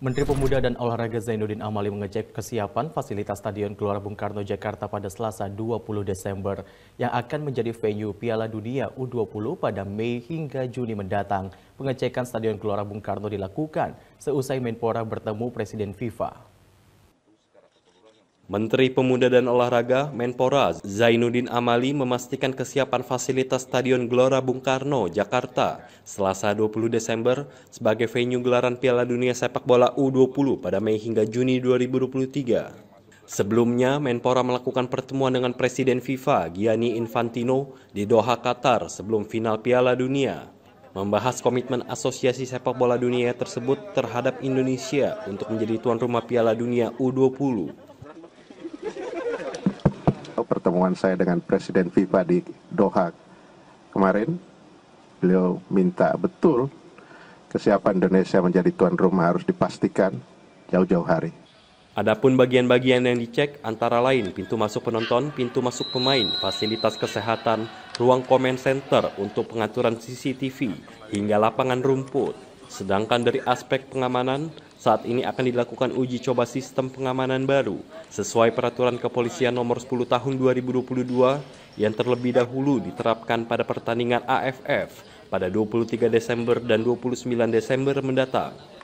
Menteri Pemuda dan Olahraga Zainuddin Amali mengecek kesiapan fasilitas Stadion Gelora Bung Karno Jakarta pada Selasa 20 Desember yang akan menjadi venue Piala Dunia U20 pada Mei hingga Juni mendatang. Pengecekan Stadion Gelora Bung Karno dilakukan seusai Menpora bertemu Presiden FIFA. Menteri Pemuda dan Olahraga Menpora Zainuddin Amali memastikan kesiapan fasilitas Stadion Gelora Bung Karno, Jakarta, Selasa 20 Desember sebagai venue gelaran Piala Dunia Sepak Bola U20 pada Mei hingga Juni 2023. Sebelumnya, Menpora melakukan pertemuan dengan Presiden FIFA Gianni Infantino di Doha, Qatar sebelum final Piala Dunia membahas komitmen Asosiasi Sepak Bola Dunia tersebut terhadap Indonesia untuk menjadi tuan rumah Piala Dunia U20 pertemuan saya dengan Presiden FIFA di Doha kemarin, beliau minta betul kesiapan Indonesia menjadi tuan rumah harus dipastikan jauh-jauh hari. Adapun bagian-bagian yang dicek antara lain pintu masuk penonton, pintu masuk pemain, fasilitas kesehatan, ruang komen center untuk pengaturan CCTV, hingga lapangan rumput. Sedangkan dari aspek pengamanan, saat ini akan dilakukan uji coba sistem pengamanan baru sesuai peraturan kepolisian nomor 10 tahun 2022 yang terlebih dahulu diterapkan pada pertandingan AFF pada 23 Desember dan 29 Desember mendatang.